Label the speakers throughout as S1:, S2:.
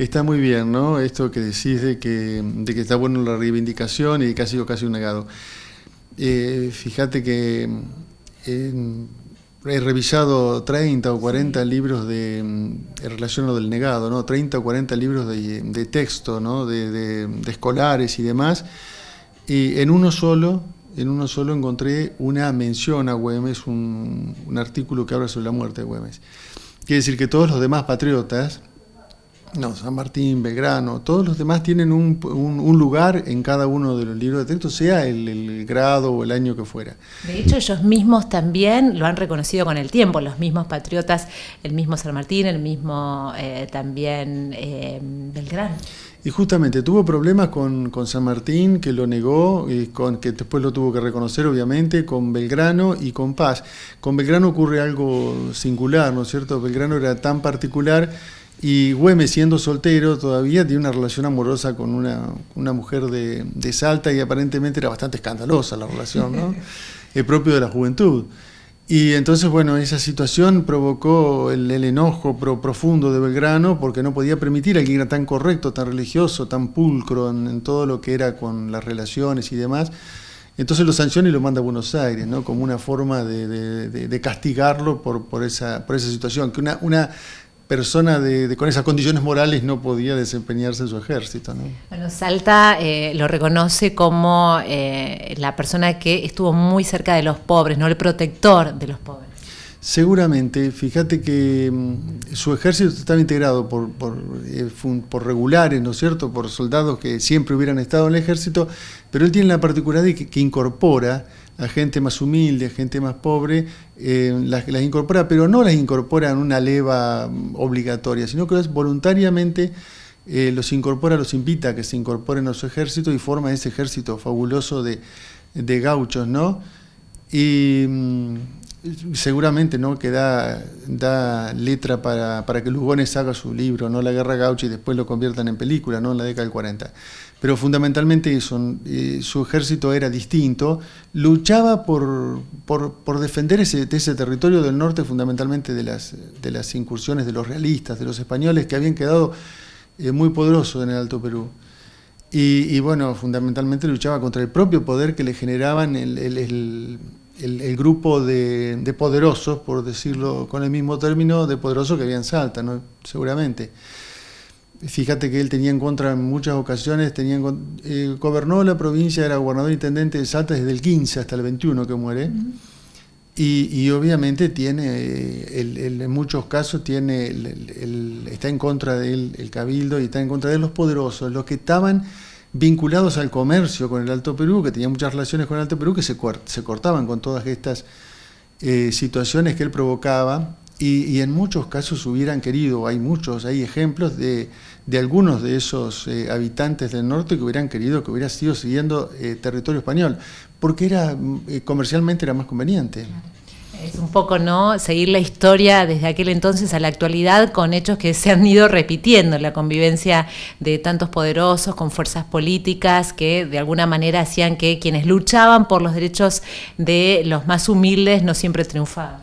S1: Está muy bien, ¿no? Esto que decís de que, está bueno la reivindicación y que ha sido casi un negado. Eh, fíjate que he revisado 30 o 40 libros de, en relación a lo del negado, ¿no? 30 o 40 libros de, texto, ¿no? De, escolares y demás. Y en uno solo, en uno solo encontré una mención a Güemes, un, un, artículo que habla sobre la muerte de Güemes. Quiere decir que todos los demás patriotas no, San Martín, Belgrano, todos los demás tienen un, lugar en cada uno de los libros de texto, sea el, grado o el año que fuera.
S2: De hecho, ellos mismos también lo han reconocido con el tiempo, los mismos patriotas, el mismo San Martín, el mismo eh, también eh, Belgrano.
S1: Y justamente tuvo problemas con, San Martín, que lo negó, y con, que después lo tuvo que reconocer, obviamente, con Belgrano y con Paz. Con Belgrano ocurre algo singular, ¿no es cierto? Belgrano era tan particular y Güemes, siendo soltero todavía, tiene una relación amorosa con una, mujer de, Salta y aparentemente era bastante escandalosa la relación, ¿no? El eh, propio de la juventud. Y entonces, bueno, esa situación provocó el, enojo profundo de Belgrano porque no podía permitir a alguien era tan correcto, tan religioso, tan pulcro en, todo lo que era con las relaciones y demás. Entonces lo sanciona y lo manda a Buenos Aires, ¿no? como una forma de, de castigarlo por, por, esa, por esa situación, que una, una persona de, con esas condiciones morales no podía desempeñarse en su ejército. ¿no?
S2: Bueno, Salta eh, lo reconoce como eh, la persona que estuvo muy cerca de los pobres, no el protector de los pobres.
S1: Seguramente, fíjate que mm, su ejército estaba integrado por, eh, por, regulares, ¿no es cierto?, por soldados que siempre hubieran estado en el ejército, pero él tiene la particularidad de que incorpora a gente más humilde, a gente más pobre, eh, las, incorpora, pero no las incorpora en una leva mm, obligatoria, sino que es voluntariamente eh, los incorpora, los invita a que se incorporen a su ejército y forma ese ejército fabuloso de, de gauchos, ¿no? Y mm, Seguramente, ¿no? Que da, letra para, que Lugones haga su libro, ¿no? La Guerra Gaucha y después lo conviertan en película, ¿no? En la década del 40. Pero fundamentalmente eh, su ejército era distinto, luchaba por, por, defender ese, ese, territorio del norte fundamentalmente de las, de las incursiones de los realistas, de los españoles que habían quedado eh, muy poderosos en el Alto Perú. Y, bueno, fundamentalmente luchaba contra el propio poder que le generaban el el, grupo de, poderosos, por decirlo con el mismo término, de poderosos que había en Salta, ¿no? seguramente. Fíjate que él tenía en contra en muchas ocasiones, tenía eh, gobernó la provincia, era gobernador intendente de Salta desde el 15 hasta el 21 que muere. y, obviamente tiene, eh, en muchos casos, tiene está en contra de él el cabildo y está en contra de los poderosos, los que estaban vinculados al comercio con el Alto Perú, que tenía muchas relaciones con el Alto Perú, que se, cortaban con todas estas eh, situaciones que él provocaba y, en muchos casos hubieran querido, hay muchos, hay ejemplos de, algunos de esos eh, habitantes del norte que hubieran querido que hubiera sido siguiendo eh, territorio español, porque era comercialmente era más conveniente
S2: es un poco no seguir la historia desde aquel entonces a la actualidad con hechos que se han ido repitiendo la convivencia de tantos poderosos con fuerzas políticas que de alguna manera hacían que quienes luchaban por los derechos de los más humildes no siempre triunfaban.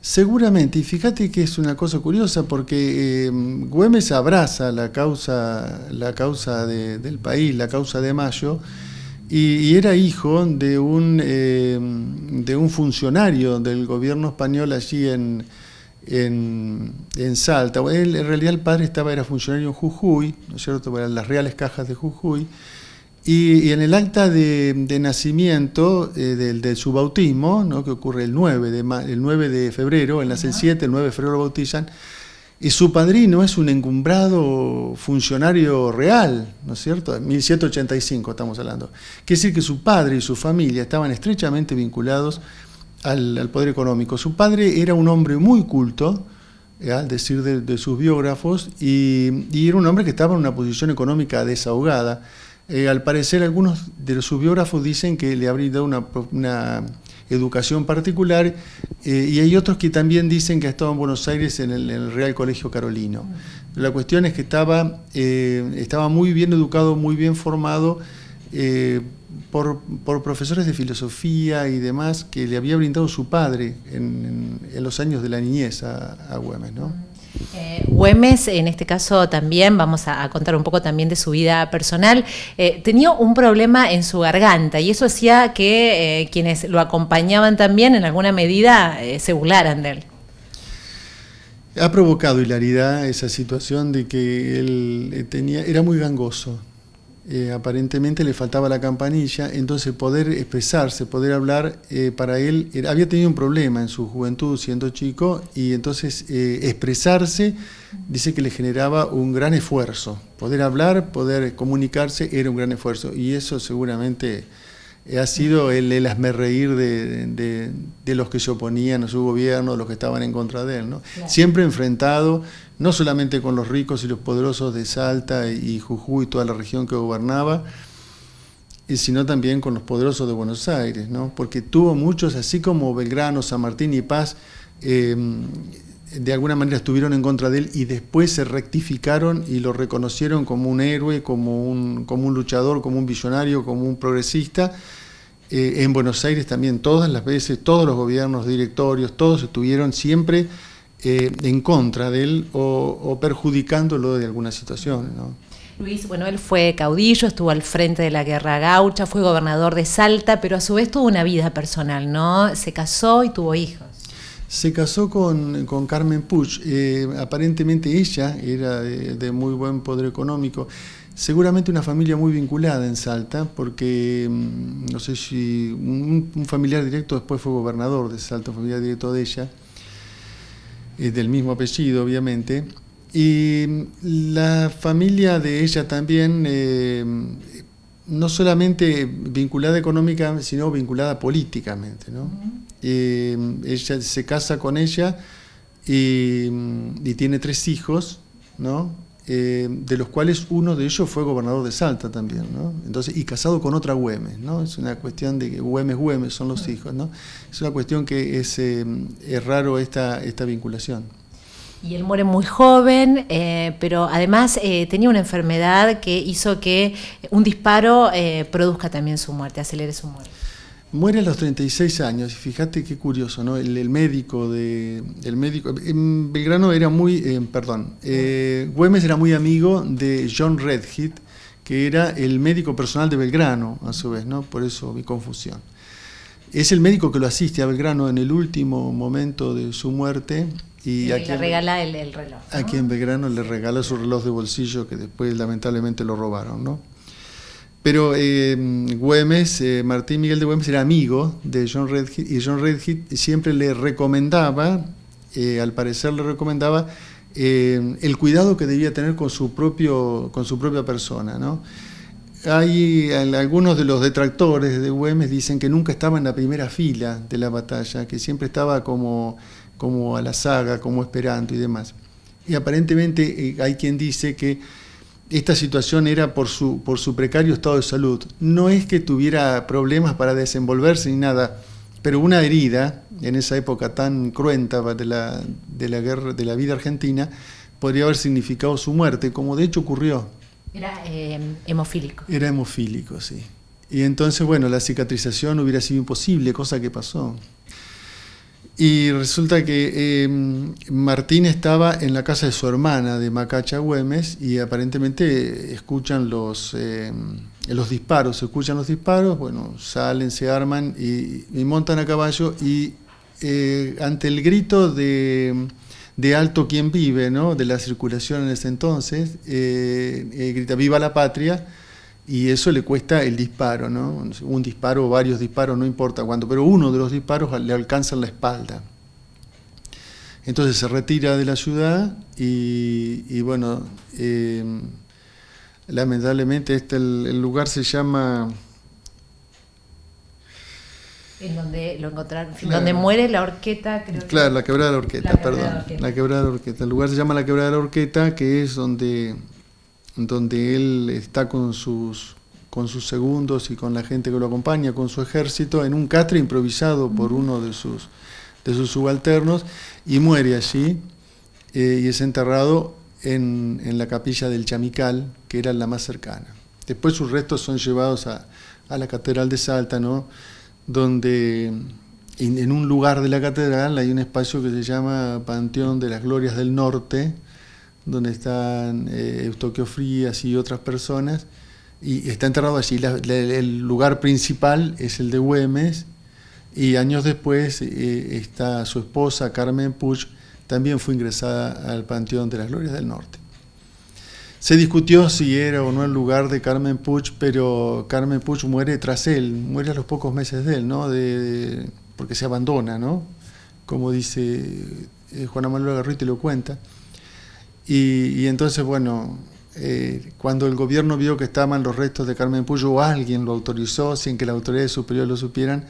S1: Seguramente, y fíjate que es una cosa curiosa porque eh, Güemes abraza la causa, la causa del país, la causa de Mayo, y, era hijo eh, de un, funcionario del gobierno español allí en, Salta. Él, en realidad el padre estaba, era funcionario en Jujuy, ¿no es cierto?, para las Reales Cajas de Jujuy, y, en el acta de, nacimiento eh, de, su bautismo, ¿no? que ocurre el 9 de, el 9 de febrero, él nace el 7, el 9 de febrero lo bautizan, y su padrino es un engumbrado funcionario real, ¿no es cierto? En 1785 estamos hablando. Quiere decir que su padre y su familia estaban estrechamente vinculados al, poder económico. Su padre era un hombre muy culto, ¿eh? al decir de, sus biógrafos, y, era un hombre que estaba en una posición económica desahogada. Eh, al parecer, algunos de sus biógrafos dicen que le habría dado una educación particular, eh, y hay otros que también dicen que ha estado en Buenos Aires en el, Real Colegio Carolino. La cuestión es que estaba, eh, estaba muy bien educado, muy bien formado eh, por, profesores de filosofía y demás que le había brindado su padre en, los años de la niñez a, a Güemes. ¿no?
S2: Eh, Güemes, en este caso también, vamos a, contar un poco también de su vida personal, eh, tenía un problema en su garganta y eso hacía que eh, quienes lo acompañaban también en alguna medida eh, se burlaran de él.
S1: Ha provocado hilaridad esa situación de que él tenía, era muy gangoso, eh, aparentemente le faltaba la campanilla, entonces poder expresarse, poder hablar, eh, para él había tenido un problema en su juventud siendo chico y entonces eh, expresarse dice que le generaba un gran esfuerzo, poder hablar, poder comunicarse era un gran esfuerzo y eso seguramente ha sido el, el asmerreír de, los que se oponían a su gobierno, de los que estaban en contra de él. ¿no? Siempre enfrentado, no solamente con los ricos y los poderosos de Salta y Jujuy y toda la región que gobernaba, sino también con los poderosos de Buenos Aires, ¿no? porque tuvo muchos, así como Belgrano, San Martín y Paz, eh, de alguna manera estuvieron en contra de él y después se rectificaron y lo reconocieron como un héroe, como un, como un luchador, como un visionario, como un progresista. Eh, en Buenos Aires también todas las veces, todos los gobiernos, directorios, todos estuvieron siempre eh, en contra de él o, perjudicándolo de alguna situación. ¿no?
S2: Luis, bueno, él fue caudillo, estuvo al frente de la guerra gaucha, fue gobernador de Salta, pero a su vez tuvo una vida personal, ¿no? Se casó y tuvo hijos
S1: se casó con, Carmen Puch. Eh, aparentemente ella era de, muy buen poder económico. Seguramente una familia muy vinculada en Salta, porque mm, no sé si un, familiar directo después fue gobernador de Salta, un familiar directo de ella, eh, del mismo apellido, obviamente. Y mm, la familia de ella también eh, no solamente vinculada económicamente, sino vinculada políticamente. ¿no? Eh, ella se casa con ella y, tiene tres hijos, eh, de los cuales uno de ellos fue gobernador de Salta también, Entonces, y casado con otra Güemes, ¿no? Es una cuestión de que Güemes, Güemes son los hijos, Es una cuestión que es, eh, raro esta vinculación.
S2: Y él muere muy joven, eh, pero además eh, tenía una enfermedad que hizo que un disparo eh, produzca también su muerte, acelere su muerte.
S1: Muere a los 36 años, y fíjate qué curioso, ¿no? El, médico de. El médico. En Belgrano era muy. perdón. Güemes era muy amigo de John Redhead, que era el médico personal de Belgrano, a su vez, ¿no? Por eso mi confusión. Es el médico que lo asiste a Belgrano en el último momento de su muerte y, le regala
S2: el, el reloj. Aquí en
S1: Belgrano le regala su reloj de bolsillo que después lamentablemente lo robaron, ¿no? Pero eh, Güemes, eh, Martín Miguel de Güemes era amigo de John Redhead y John Redhead siempre le recomendaba, eh, al parecer le recomendaba el cuidado que debía tener con su, propio, con su propia persona, ¿no? Hay algunos de los detractores de Güemes dicen que nunca estaba en la primera fila de la batalla, que siempre estaba como como a la saga, como Esperanto y demás. Y aparentemente eh, hay quien dice que esta situación era por su, precario estado de salud. No es que tuviera problemas para desenvolverse ni nada, pero una herida en esa época tan cruenta de la, guerra, de la vida argentina podría haber significado su muerte, como de hecho ocurrió.
S2: Era eh, hemofílico.
S1: Era hemofílico, sí. Y entonces, bueno, la cicatrización hubiera sido imposible, cosa que pasó. Y resulta que eh, Martín estaba en la casa de su hermana, de Macacha Güemes, y aparentemente escuchan los, em, los disparos, escuchan los disparos, bueno, salen, se arman y, montan a caballo y eh, ante el grito de, de, Alto quien vive, ¿no? de la circulación en ese entonces, eh, eh, grita Viva la patria, y eso le cuesta el disparo, ¿no? Un disparo, varios disparos, no importa cuánto, pero uno de los disparos le alcanza en la espalda. Entonces se retira de la ciudad y, bueno, eh, lamentablemente este, el, lugar se llama...
S2: En donde lo encontraron, donde muere la orqueta, creo que Claro,
S1: la quebrada de la horqueta, perdón. La, la quebrada de la horqueta. El lugar se llama la quebrada de la horqueta, que es donde donde él está con sus, con sus segundos y con la gente que lo acompaña, con su ejército, en un catre improvisado por uno de sus, de sus subalternos, y muere allí eh, y es enterrado en, la capilla del Chamical, que era la más cercana. Después sus restos son llevados a, la Catedral de Salta, ¿no? donde en un lugar de la catedral hay un espacio que se llama Panteón de las Glorias del Norte, donde están eh, Eustoquio Frías y otras personas, y está enterrado allí. el lugar principal es el de Güemes, y años después eh, está su esposa, Carmen Puch, también fue ingresada al Panteón de las Glorias del Norte. Se discutió si era o no el lugar de Carmen Puch, pero Carmen Puch muere tras él, muere a los pocos meses de él, ¿no? De, porque se abandona, ¿no? Como dice Juan eh, Juana Manuel te lo cuenta. Y, entonces, bueno, eh, cuando el gobierno vio que estaban los restos de Carmen Puyo, alguien lo autorizó sin que las autoridades superiores lo supieran,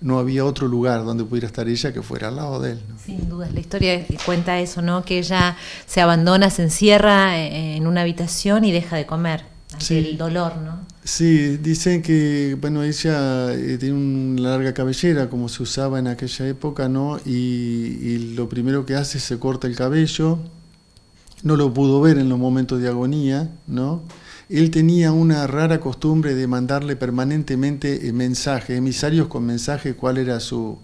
S1: no había otro lugar donde pudiera estar ella que fuera al lado de él.
S2: Sin duda, la historia cuenta eso, ¿no? Que ella se abandona, se encierra eh, en una habitación y deja de comer el dolor, ¿no?
S1: Sí, dicen que, bueno, ella eh, tiene una larga cabellera, como se usaba en aquella época, ¿no? Y, lo primero que hace es se corta el cabello, no lo pudo ver en los momentos de agonía, ¿no? Él tenía una rara costumbre de mandarle permanentemente eh, mensajes, emisarios con mensajes, cuál era su,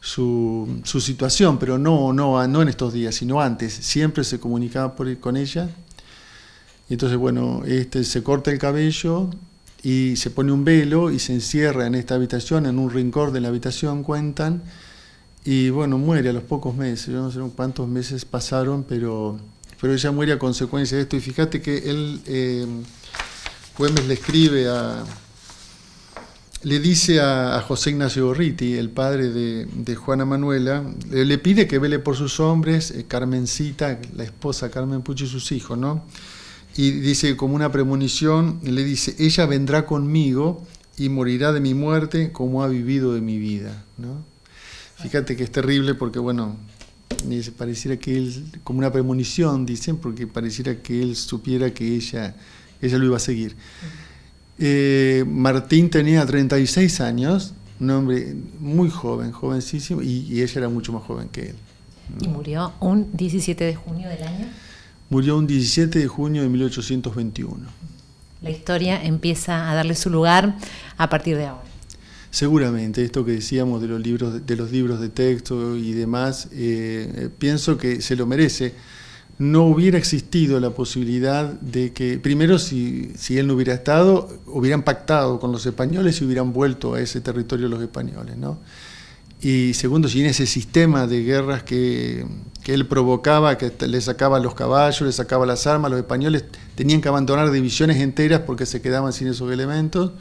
S1: su, situación, pero no, no, no en estos días, sino antes. Siempre se comunicaba con ella. Y entonces, bueno, este, se corta el cabello y se pone un velo y se encierra en esta habitación, en un rincón de la habitación, cuentan. Y bueno, muere a los pocos meses. Yo no sé cuántos meses pasaron, pero pero ella muere a consecuencia de esto. Y fíjate que él, eh, Güemes le escribe a, le dice a, José Ignacio Gorriti, el padre de, Juana Manuela, eh, le, pide que vele por sus hombres, eh, Carmencita, la esposa Carmen Pucho y sus hijos, ¿no? Y dice, como una premonición, le dice, ella vendrá conmigo y morirá de mi muerte como ha vivido de mi vida, ¿no? Fíjate que es terrible porque, bueno, pareciera que él, como una premonición, dicen, porque pareciera que él supiera que ella, ella lo iba a seguir. Eh, Martín tenía 36 años, un hombre muy joven, jovencísimo, y, ella era mucho más joven que él.
S2: ¿Y murió un 17 de junio del año?
S1: Murió un 17 de junio de 1821.
S2: La historia empieza a darle su lugar a partir de ahora
S1: seguramente esto que decíamos de los libros de los libros de texto y demás, eh, pienso que se lo merece. No hubiera existido la posibilidad de que, primero, si, él no hubiera estado, hubieran pactado con los españoles y hubieran vuelto a ese territorio los españoles, ¿no? y segundo, si en ese sistema de guerras que, que, él provocaba, que le sacaba los caballos, le sacaba las armas, los españoles tenían que abandonar divisiones enteras porque se quedaban sin esos elementos.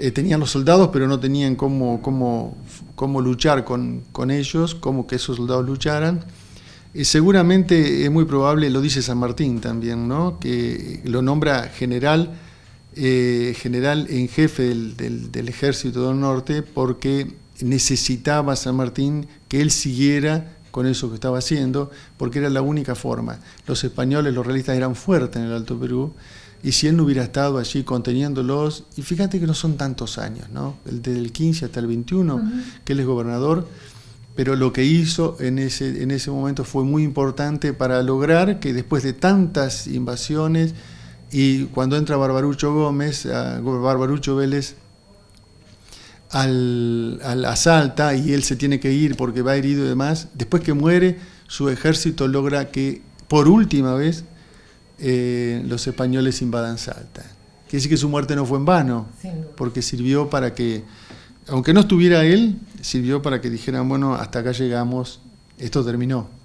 S1: Eh, tenían los soldados, pero no tenían cómo, cómo, cómo luchar con, con, ellos, cómo que esos soldados lucharan. y eh, seguramente es muy probable, lo dice San Martín también, ¿no? que lo nombra general, eh, general en jefe del ejército del norte, porque necesitaba San Martín que él siguiera con eso que estaba haciendo, porque era la única forma. Los españoles, los realistas eran fuertes en el Alto Perú, y si él no hubiera estado allí conteniéndolos, y fíjate que no son tantos años, ¿no? Desde el 15 hasta el 21, que él es gobernador, pero lo que hizo en ese, en ese momento fue muy importante para lograr que después de tantas invasiones, y cuando entra Barbarucho Gómez, Barbarucho Vélez, al, al, asalta y él se tiene que ir porque va herido y demás, después que muere, su ejército logra que por última vez eh, los españoles invadan Salta. Quiere decir que su muerte no fue en vano, porque sirvió para que, aunque no estuviera él, sirvió para que dijeran, bueno, hasta acá llegamos, esto terminó.